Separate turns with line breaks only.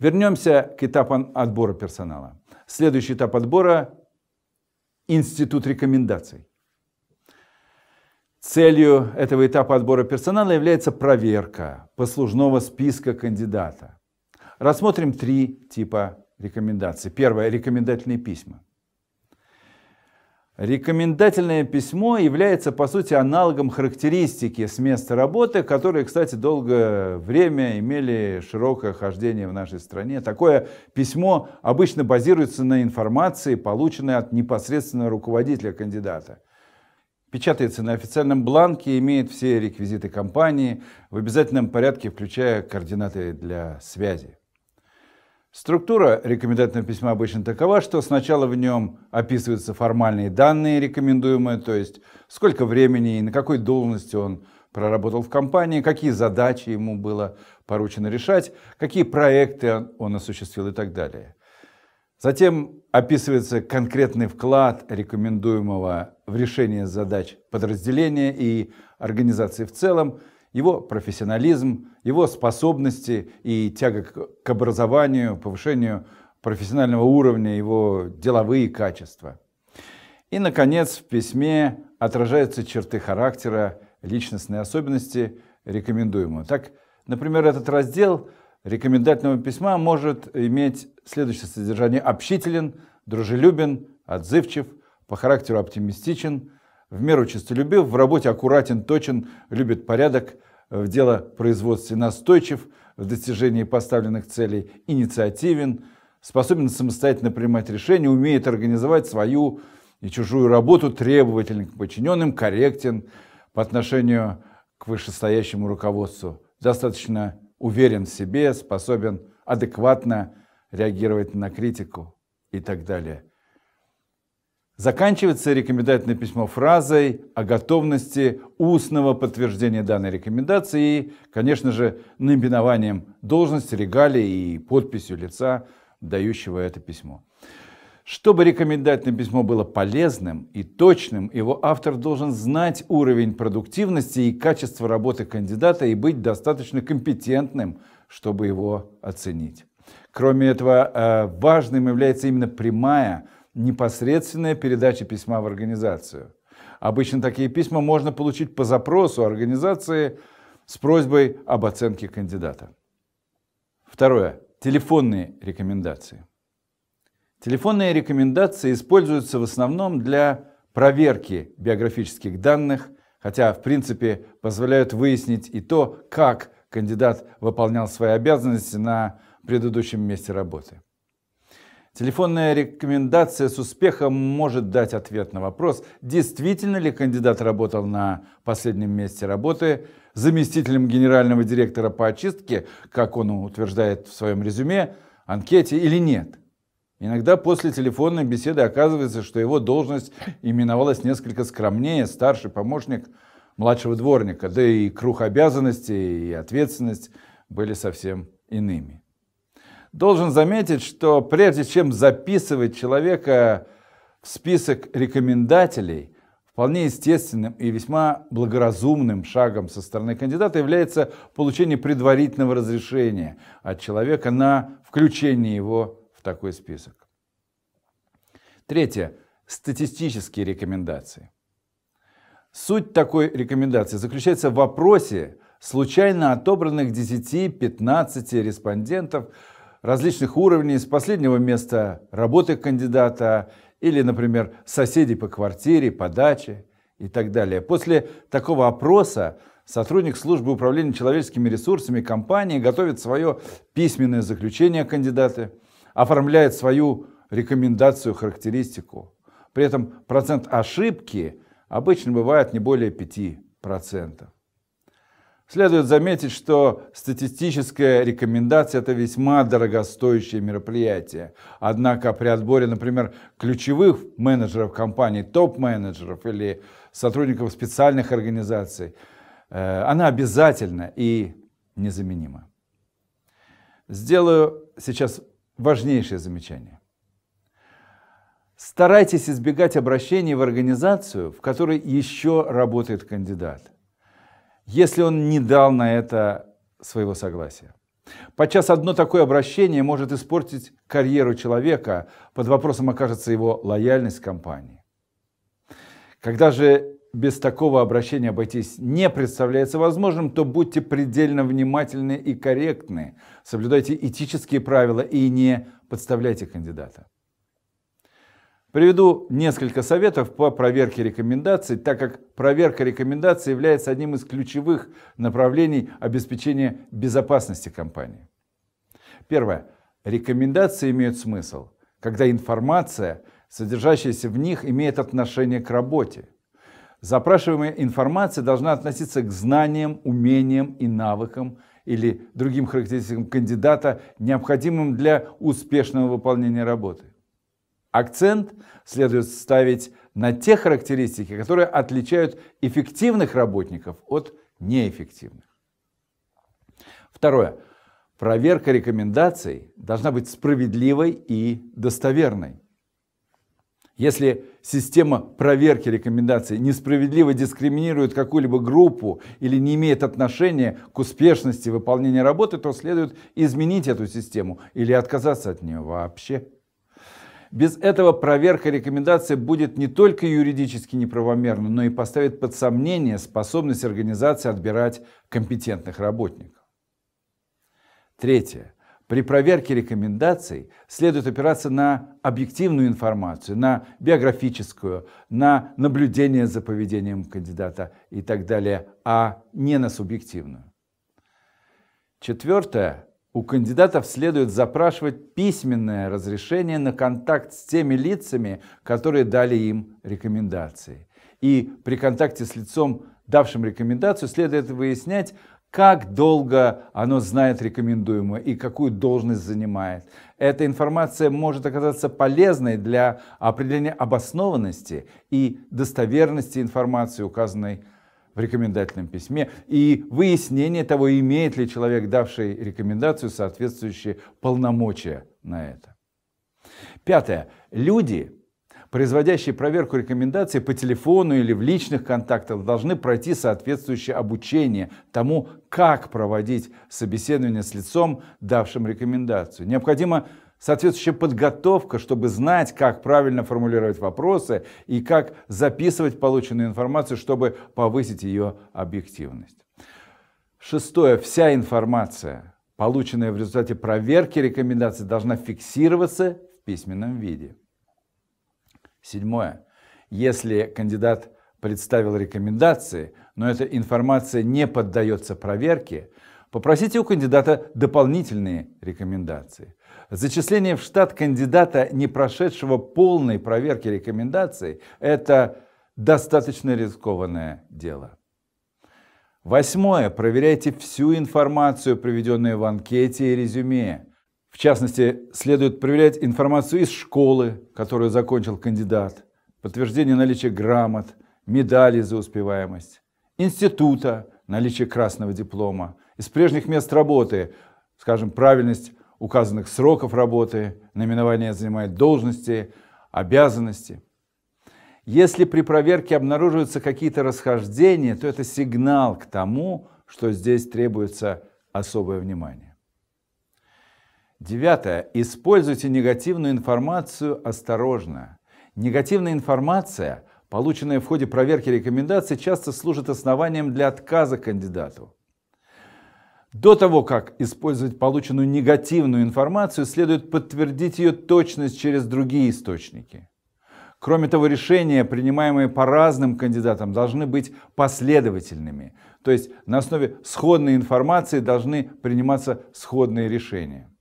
Вернемся к этапу отбора персонала. Следующий этап отбора – институт рекомендаций. Целью этого этапа отбора персонала является проверка послужного списка кандидата. Рассмотрим три типа рекомендаций. Первое – рекомендательные письма. Рекомендательное письмо является, по сути, аналогом характеристики с места работы, которые, кстати, долгое время имели широкое хождение в нашей стране. Такое письмо обычно базируется на информации, полученной от непосредственного руководителя кандидата. Печатается на официальном бланке, имеет все реквизиты компании, в обязательном порядке включая координаты для связи. Структура рекомендательного письма обычно такова, что сначала в нем описываются формальные данные рекомендуемые, то есть сколько времени и на какой должности он проработал в компании, какие задачи ему было поручено решать, какие проекты он осуществил и так далее. Затем описывается конкретный вклад рекомендуемого в решение задач подразделения и организации в целом – его профессионализм, его способности и тяга к образованию, повышению профессионального уровня, его деловые качества. И, наконец, в письме отражаются черты характера, личностные особенности рекомендуемого. Так, например, этот раздел рекомендательного письма может иметь следующее содержание. Общителен, дружелюбен, отзывчив, по характеру оптимистичен – в меру честолюбив, в работе аккуратен, точен, любит порядок, э, в дело производстве настойчив, в достижении поставленных целей инициативен, способен самостоятельно принимать решения, умеет организовать свою и чужую работу, требователен к подчиненным, корректен по отношению к вышестоящему руководству, достаточно уверен в себе, способен адекватно реагировать на критику и так далее. Заканчивается рекомендательное письмо фразой о готовности устного подтверждения данной рекомендации и, конечно же, наименованием должности, регалии и подписью лица, дающего это письмо. Чтобы рекомендательное письмо было полезным и точным, его автор должен знать уровень продуктивности и качество работы кандидата и быть достаточно компетентным, чтобы его оценить. Кроме этого, э, важным является именно прямая непосредственная передача письма в организацию. Обычно такие письма можно получить по запросу организации с просьбой об оценке кандидата. Второе. Телефонные рекомендации. Телефонные рекомендации используются в основном для проверки биографических данных, хотя в принципе позволяют выяснить и то, как кандидат выполнял свои обязанности на предыдущем месте работы. Телефонная рекомендация с успехом может дать ответ на вопрос, действительно ли кандидат работал на последнем месте работы заместителем генерального директора по очистке, как он утверждает в своем резюме, анкете или нет. Иногда после телефонной беседы оказывается, что его должность именовалась несколько скромнее, старший помощник младшего дворника, да и круг обязанностей и ответственность были совсем иными. Должен заметить, что прежде чем записывать человека в список рекомендателей, вполне естественным и весьма благоразумным шагом со стороны кандидата является получение предварительного разрешения от человека на включение его в такой список. Третье. Статистические рекомендации. Суть такой рекомендации заключается в вопросе случайно отобранных 10-15 респондентов – различных уровней, с последнего места работы кандидата или, например, соседей по квартире, по даче и так далее. После такого опроса сотрудник службы управления человеческими ресурсами компании готовит свое письменное заключение кандидата, оформляет свою рекомендацию, характеристику. При этом процент ошибки обычно бывает не более 5%. Следует заметить, что статистическая рекомендация – это весьма дорогостоящее мероприятие. Однако при отборе, например, ключевых менеджеров компании, топ-менеджеров или сотрудников специальных организаций, э, она обязательна и незаменима. Сделаю сейчас важнейшее замечание. Старайтесь избегать обращений в организацию, в которой еще работает кандидат – если он не дал на это своего согласия. Подчас одно такое обращение может испортить карьеру человека, под вопросом окажется его лояльность компании. Когда же без такого обращения обойтись не представляется возможным, то будьте предельно внимательны и корректны, соблюдайте этические правила и не подставляйте кандидата. Приведу несколько советов по проверке рекомендаций, так как проверка рекомендаций является одним из ключевых направлений обеспечения безопасности компании. Первое. Рекомендации имеют смысл, когда информация, содержащаяся в них, имеет отношение к работе. Запрашиваемая информация должна относиться к знаниям, умениям и навыкам или другим характеристикам кандидата, необходимым для успешного выполнения работы. Акцент следует ставить на те характеристики, которые отличают эффективных работников от неэффективных. Второе. Проверка рекомендаций должна быть справедливой и достоверной. Если система проверки рекомендаций несправедливо дискриминирует какую-либо группу или не имеет отношения к успешности выполнения работы, то следует изменить эту систему или отказаться от нее вообще. Без этого проверка рекомендаций будет не только юридически неправомерна, но и поставит под сомнение способность организации отбирать компетентных работников. Третье. При проверке рекомендаций следует опираться на объективную информацию, на биографическую, на наблюдение за поведением кандидата и так далее, а не на субъективную. Четвертое у кандидатов следует запрашивать письменное разрешение на контакт с теми лицами, которые дали им рекомендации. И при контакте с лицом, давшим рекомендацию, следует выяснять, как долго оно знает рекомендуемое и какую должность занимает. Эта информация может оказаться полезной для определения обоснованности и достоверности информации, указанной в рекомендательном письме и выяснение того, имеет ли человек, давший рекомендацию, соответствующие полномочия на это. Пятое. Люди, производящие проверку рекомендаций по телефону или в личных контактах, должны пройти соответствующее обучение тому, как проводить собеседование с лицом, давшим рекомендацию. Необходимо соответствующая подготовка, чтобы знать, как правильно формулировать вопросы и как записывать полученную информацию, чтобы повысить ее объективность. Шестое. Вся информация, полученная в результате проверки рекомендаций, должна фиксироваться в письменном виде. Седьмое. Если кандидат представил рекомендации, но эта информация не поддается проверке, Попросите у кандидата дополнительные рекомендации. Зачисление в штат кандидата, не прошедшего полной проверки рекомендаций, это достаточно рискованное дело. Восьмое. Проверяйте всю информацию, приведенную в анкете и резюме. В частности, следует проверять информацию из школы, которую закончил кандидат, подтверждение наличия грамот, медали за успеваемость института, наличие красного диплома, из прежних мест работы, скажем, правильность указанных сроков работы, наименование занимает должности, обязанности. Если при проверке обнаруживаются какие-то расхождения, то это сигнал к тому, что здесь требуется особое внимание. Девятое. Используйте негативную информацию осторожно. Негативная информация – полученные в ходе проверки рекомендаций, часто служат основанием для отказа кандидату. До того, как использовать полученную негативную информацию, следует подтвердить ее точность через другие источники. Кроме того, решения, принимаемые по разным кандидатам, должны быть последовательными, то есть на основе сходной информации должны приниматься сходные решения.